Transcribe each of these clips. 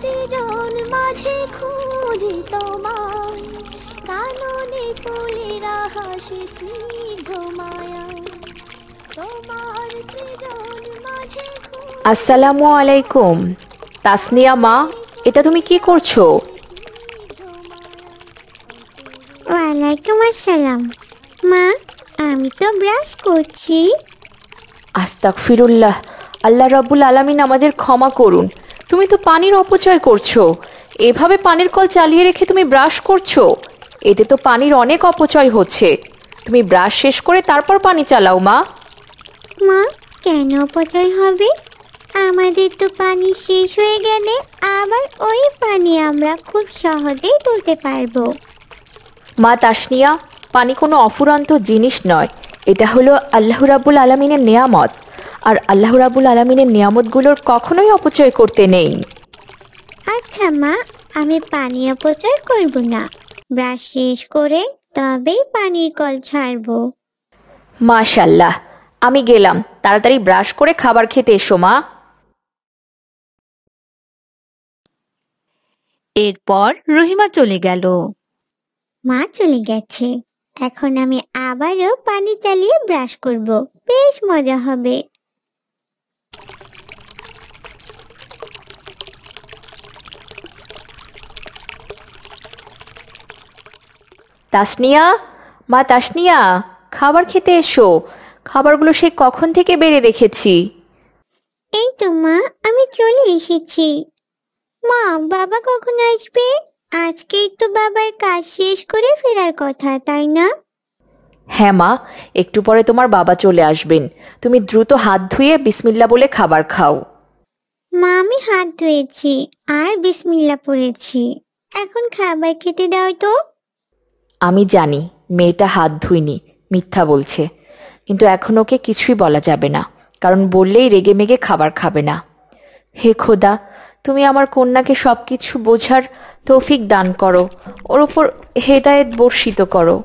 সৃজন মাঝে খুঁজি তোমায় কাননে স্নিগ্ধ মায়া তোমার সৃজন মাঝে আসসালামু আলাইকুম তাসনিয়া মা এটা তুমি কি করছো ওয়ালাইকুম আসসালাম মা আমি তো ব্রাশ করছি আস্তাক ফিরুল্লাহ আল্লাহ রাবুল আলামিন আমাদের ক্ষমা করুন তুমি তো পানির অপচয় করছো এভাবে পানির কল চালিয়ে রেখে তুমি ব্রাশ করছো এতে তো পানির অনেক অপচয় হচ্ছে তুমি ব্রাশ শেষ করে তারপর পানি চালাও মা মা কেন অপচয় হবে আমাদের তো পানি শেষ হয়ে গেলে আবার ওই পানি আমরা খুব সহজেই তুলতে পারবো মা তাসনিয়া পানি কোনো অফুরন্ত জিনিস নয় এটা হলো আল্লাহ রাবুল আলমিনের নেয়ামত আর আল্লাহ রাবুল আলমিনের নিয়ামতগুলোর কখনোই অপচয় করতে নেই আচ্ছা মা আমি পানি অপচয় করব না ব্রাশ শেষ করে তবেই পানির কল ছাড়ব মাশাল্লাহ আমি গেলাম তাড়াতাড়ি ব্রাশ করে খাবার খেতে এসো মা এরপর রহিমা চলে গেল মা চলে গেছে এখন আমি আবারও পানি চালিয়ে ব্রাশ করব বেশ মজা হবে তাসনিয়া মা তাসনিয়া খাবার খেতে এসো খাবারগুলো সে কখন থেকে বেড়ে রেখেছি এই তো মা আমি চলে এসেছি মা বাবা কখন আসবে আজকে একটু বাবার কাজ শেষ করে ফেরার কথা তাই না হ্যাঁ মা একটু পরে তোমার বাবা চলে আসবেন তুমি দ্রুত হাত ধুয়ে বিসমিল্লা বলে খাবার খাও মা আমি হাত ধুয়েছি আর বিসমিল্লা পড়েছি এখন খাবার খেতে দাও তো আমি জানি মেয়েটা হাত ধুইনি মিথ্যা বলছে কিন্তু এখন ওকে কিছুই বলা যাবে না কারণ বললেই রেগে মেগে খাবার খাবে না হে খোদা তুমি আমার কন্যাকে সব কিছু বোঝার তৌফিক দান করো ওর ওপর হেদায়েত বর্ষিত করো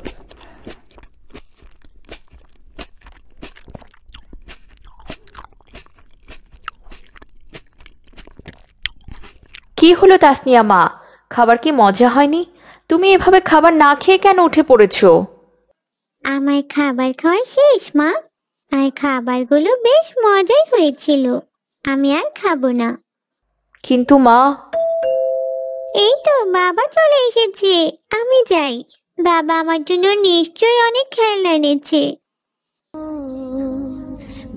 কি হলো তাসনিয়া মা খাবার কি মজা হয়নি তুমি এভাবে খাবার না খেয়ে কেন উঠে পড়েছো আমার খাবার খাওয়া শেষ মা আর খাবারগুলো বেশ মজাই হয়েছিল আমি আর খাবো না কিন্তু মা এই তো বাবা চলে এসেছে আমি যাই বাবা আমার জন্য নিশ্চয়ই অনেক খেলনা এনেছে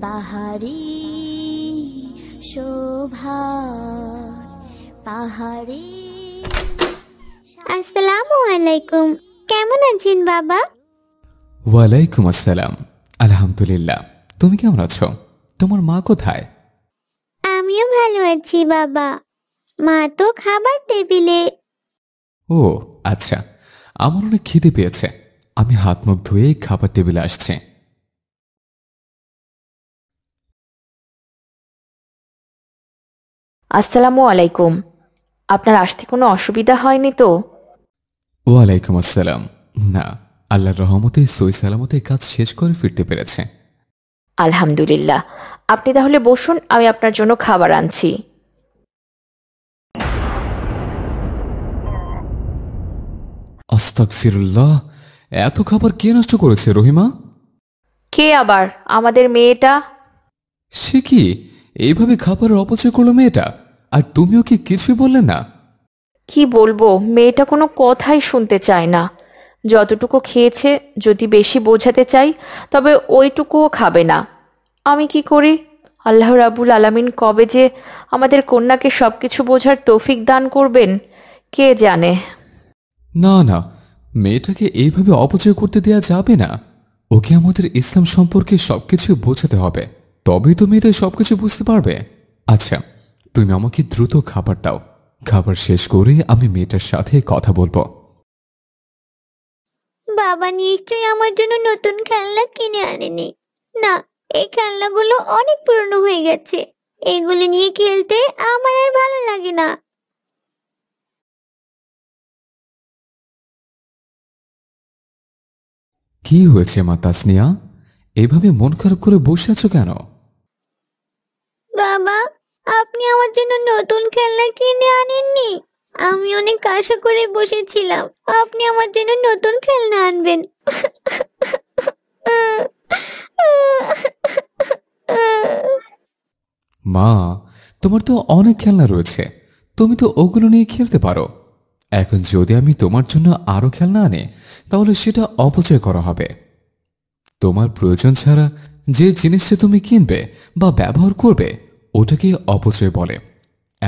বাহারি শোভা পাহাড়ি আসসালামু আলাইকুম কেমন আছেন বাবা ওয়ালাইকুম আসসালাম আলহামদুলিল্লাহ তুমি কেমন আছো তোমার মা কোথায় আমিও ভালো আছি বাবা মা তো খাবার টেবিলে ও আচ্ছা আমার অনেক খিদে পেয়েছে আমি হাত মুখ ধুয়ে খাবার টেবিলে আসছি আসসালামু আলাইকুম আপনার আসতে কোনো অসুবিধা হয়নি তো ওয়ালাইকুম আসসালাম না আল্লাহর রহমতে সই সালামতে কাজ শেষ করে ফিরতে পেরেছে আলহামদুলিল্লাহ আপনি তাহলে বসুন আমি আপনার জন্য খাবার আনছি আস্তাকফিরুল্লাহ এত খাবার কে নষ্ট করেছে রহিমা কে আবার আমাদের মেয়েটা সে কি এইভাবে খাবারের অপচয় করলো মেয়েটা আর তুমি ওকে কিছুই বললে না কি বলবো মেয়েটা কোনো কথাই শুনতে চায় না যতটুকু খেয়েছে যদি বেশি বোঝাতে চাই তবে ওইটুকুও খাবে না আমি কি করি আল্লাহ রাবুল আলামিন কবে যে আমাদের কন্যাকে সব কিছু বোঝার তৌফিক দান করবেন কে জানে না না মেয়েটাকে এইভাবে অপচয় করতে দেয়া যাবে না ওকে আমাদের ইসলাম সম্পর্কে সবকিছু বোঝাতে হবে তবেই তো মেয়েদের সবকিছু বুঝতে পারবে আচ্ছা তুমি আমাকে দ্রুত খাবার দাও খাবার শেষ করে আমি মেয়েটার সাথে কথা বলবো বাবা নিশ্চয়ই আমার জন্য নতুন খেলনা কিনে আনেনি না এই খেলনাগুলো অনেক পুরনো হয়ে গেছে এগুলো নিয়ে খেলতে আমার আর ভালো লাগে না কি হয়েছে মা তাসনিয়া এভাবে মন খারাপ করে বসে আছো কেন বাবা আপনি আমার জন্য নতুন খেলনা কিনে আনেননি আমি অনেক আশা করে বসেছিলাম আপনি আমার জন্য নতুন খেলনা আনবেন মা তোমার তো অনেক খেলনা রয়েছে তুমি তো ওগুলো নিয়ে খেলতে পারো এখন যদি আমি তোমার জন্য আরও খেলনা আনে তাহলে সেটা অপচয় করা হবে তোমার প্রয়োজন ছাড়া যে জিনিসটা তুমি কিনবে বা ব্যবহার করবে ওটাকে অপচয় বলে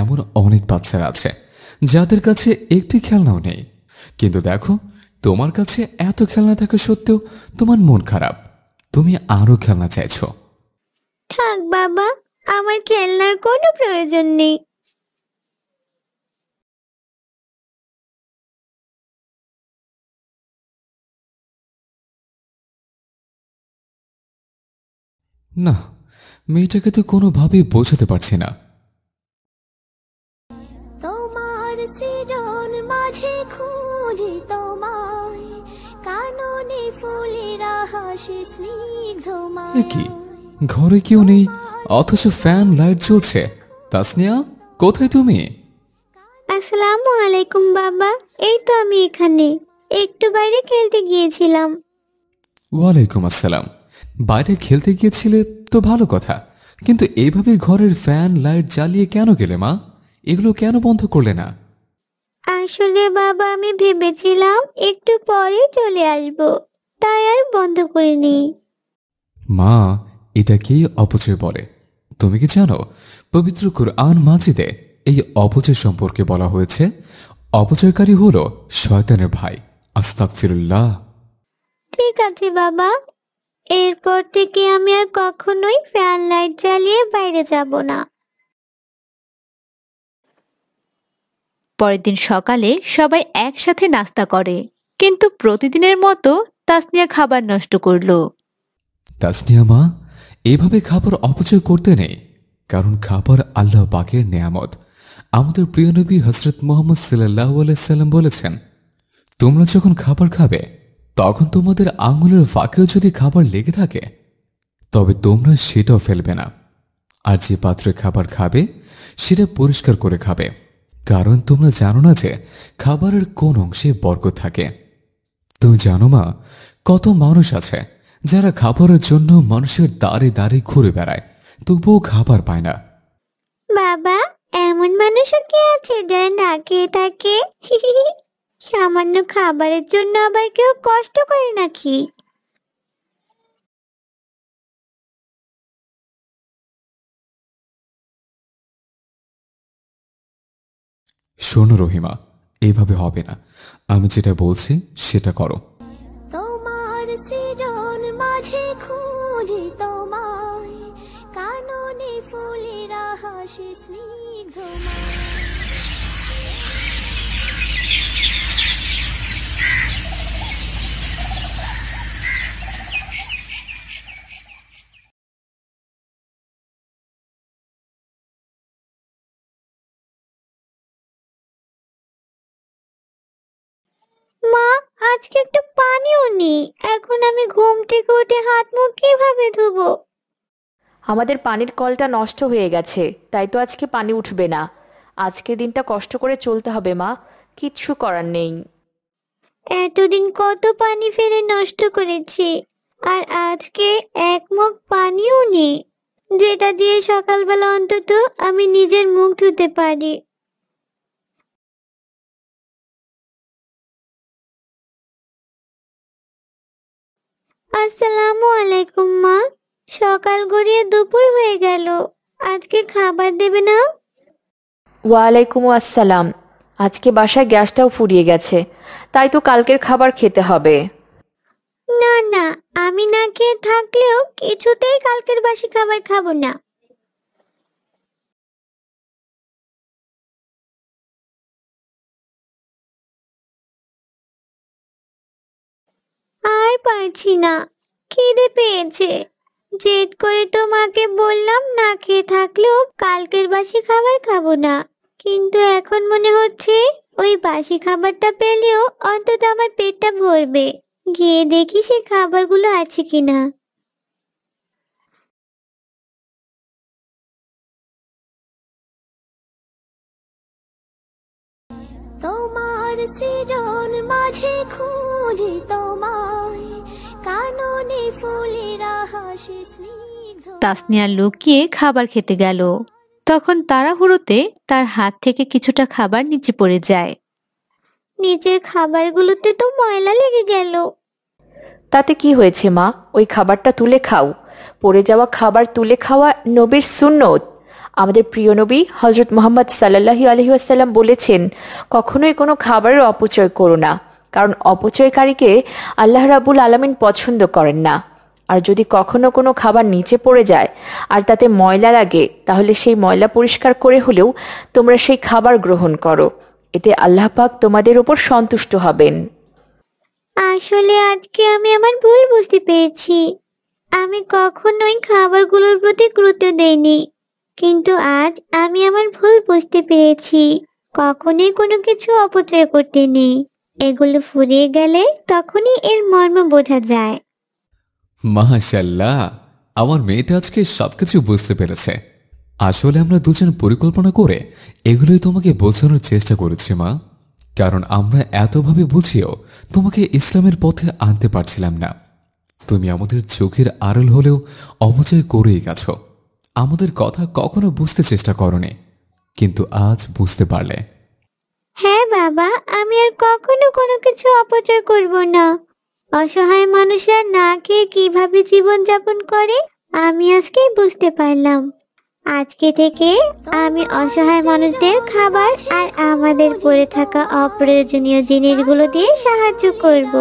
এমন অনেক বাচ্চারা আছে যাদের কাছে একটি খেলনাও নেই কিন্তু দেখো তোমার কাছে এত খেলনা থাকা সত্ত্বেও তোমার মন খারাপ তুমি আরো খেলনা চাইছো থাক বাবা আমার খেলনার কোনো প্রয়োজন নেই না মেয়েটাকে তো কোনোভাবে বোঝাতে পারছি না তোমার মাঝে তোমায় ফুলের কি ঘরে কেউ নেই অথচ ফ্যান লাইট চলছে তাসনিয়া কোথায় তুমি আসসালাম আলাইকুম বাবা এই তো আমি এখানে একটু বাইরে খেলতে গিয়েছিলাম ওয়ালাইকুম আসসালাম বাইরে খেলতে গিয়েছিলে তো ভালো কথা কিন্তু এভাবে ঘরের ফ্যান লাইট জ্বালিয়ে কেন গেলে মা এগুলো কেন বন্ধ করলে না আসলে বাবা আমি ভেবেছিলাম একটু পরে চলে আসব তাই আর বন্ধ করিনি মা এটাকেই অপচয় বলে তুমি কি জানো পবিত্র কোরআন মাজিদে এই অপচয় সম্পর্কে বলা হয়েছে অপচয়কারী হলো শয়তানের ভাই আস্তাক ফিরুল্লাহ ঠিক আছে বাবা এরপর থেকে আমি আর কখনোই ফ্যান লাইট জ্বালিয়ে বাইরে যাব না পরের দিন সকালে সবাই একসাথে নাস্তা করে কিন্তু প্রতিদিনের মতো তাসনিয়া খাবার নষ্ট করল তাসনিয়া মা এভাবে খাবার অপচয় করতে নেই কারণ খাবার আল্লাহ পাকের নেয়ামত আমাদের প্রিয় নবী হজরত মোহাম্মদ সাল্লাহ আলাইসাল্লাম বলেছেন তোমরা যখন খাবার খাবে তখন তোমাদের আঙুলের ফাঁকেও যদি খাবার লেগে থাকে তবে তোমরা সেটাও ফেলবে না আর যে পাত্রে খাবার খাবে সেটা পরিষ্কার করে খাবে কারণ তোমরা জানো না যে খাবারের কোন অংশে বর্গ থাকে তুমি জানো মা কত মানুষ আছে যারা খাবারের জন্য মানুষের দাঁড়ে দাঁড়ে ঘুরে বেড়ায় তবুও খাবার পায় না বাবা এমন মানুষও কে আছে যারা না খেয়ে থাকে সামান্য খাবারের জন্য আবার কেউ কষ্ট করে নাকি শোনো রহিমা এভাবে হবে না আমি যেটা বলছি সেটা করো তোমার সৃজন মাঝে খুঁজি তোমায় কাননে ফুলেরা হাসি স্নিগ্ধ মা আজকে একটু পানিও নেই এখন আমি ঘুম থেকে উঠে হাত মুখ কিভাবে ধুবো আমাদের পানির কলটা নষ্ট হয়ে গেছে তাই তো আজকে পানি উঠবে না আজকে দিনটা কষ্ট করে চলতে হবে মা কিচ্ছু করার নেই এতদিন কত পানি ফেলে নষ্ট করেছি আর আজকে এক মুখ পানিও নেই যেটা দিয়ে সকালবেলা অন্তত আমি নিজের মুখ ধুতে পারি আসসালামু আলাইকুম মা সকাল গড়িয়ে দুপুর হয়ে গেল আজকে খাবার দেবে না ওয়ালাইকুম আসসালাম আজকে বাসায় গ্যাসটাও ফুরিয়ে গেছে তাই তো কালকের খাবার খেতে হবে না না আমি না খেয়ে থাকলেও কিছুতেই কালকের বাসি খাবার খাবো না আর পারছি না খিদে পেয়েছে জেদ করে তোমাকে বললাম না খেয়ে থাকলেও কালকের বাসি খাবার খাবো না কিন্তু এখন মনে হচ্ছে ওই বাসি খাবারটা পেলেও অন্তত আমার পেটটা ভরবে গিয়ে দেখি সে খাবারগুলো আছে কিনা তোমার সৃজন মাঝে খুঁজি তোমায় কাননে ফুলেরা হাসি তাসনিয়া লুকিয়ে খাবার খেতে গেল তখন তাড়াহুড়োতে তার হাত থেকে কিছুটা খাবার নিচে পড়ে যায় নিজের খাবারগুলোতে তো ময়লা লেগে গেল তাতে কি হয়েছে মা ওই খাবারটা তুলে খাও পড়ে যাওয়া খাবার তুলে খাওয়া নবীর সুন্নত আমাদের প্রিয় নবী হজরত মোহাম্মদ সাল্লাহু আলহিউসাল্লাম বলেছেন কখনোই কোনো খাবারের অপচয় করো না কারণ অপচয়কারীকে আল্লাহ রাবুল আলমিন পছন্দ করেন না আর যদি কখনো কোনো খাবার নিচে পড়ে যায় আর তাতে ময়লা লাগে তাহলে সেই ময়লা পরিষ্কার করে হলেও তোমরা সেই খাবার গ্রহণ করো এতে আল্লাহ পাক তোমাদের ওপর সন্তুষ্ট হবেন আসলে আজকে আমি আমার ভুল বুঝতে পেরেছি আমি কখনোই খাবারগুলোর প্রতি গুরুত্ব দেইনি কিন্তু আজ আমি আমার ভুল বুঝতে পেরেছি কখনোই কোনো কিছু অপচয় করতে নেই এগুলো ফুরিয়ে গেলে তখনই এর মর্ম বোঝা যায় মাশাল্লাহ আমার মেয়েটা আজকে সবকিছু বুঝতে পেরেছে আসলে আমরা দুজন পরিকল্পনা করে এগুলোই তোমাকে বোঝানোর চেষ্টা করেছি মা কারণ আমরা এতভাবে বুঝিয়েও তোমাকে ইসলামের পথে আনতে পারছিলাম না তুমি আমাদের চোখের আড়াল হলেও অপচয় করেই গেছ আমাদের কথা কখনো বুঝতে চেষ্টা করনি কিন্তু আজ বুঝতে পারলে হ্যাঁ বাবা আমি আর কখনো কোনো কিছু অপচয় করব না অসহায় মানুষরা না খেয়ে কিভাবে জীবন যাপন করে আমি আজকে বুঝতে পারলাম আজকে থেকে আমি অসহায় মানুষদের খাবার আর আমাদের পড়ে থাকা অপ্রয়োজনীয় জিনিসগুলো দিয়ে সাহায্য করব।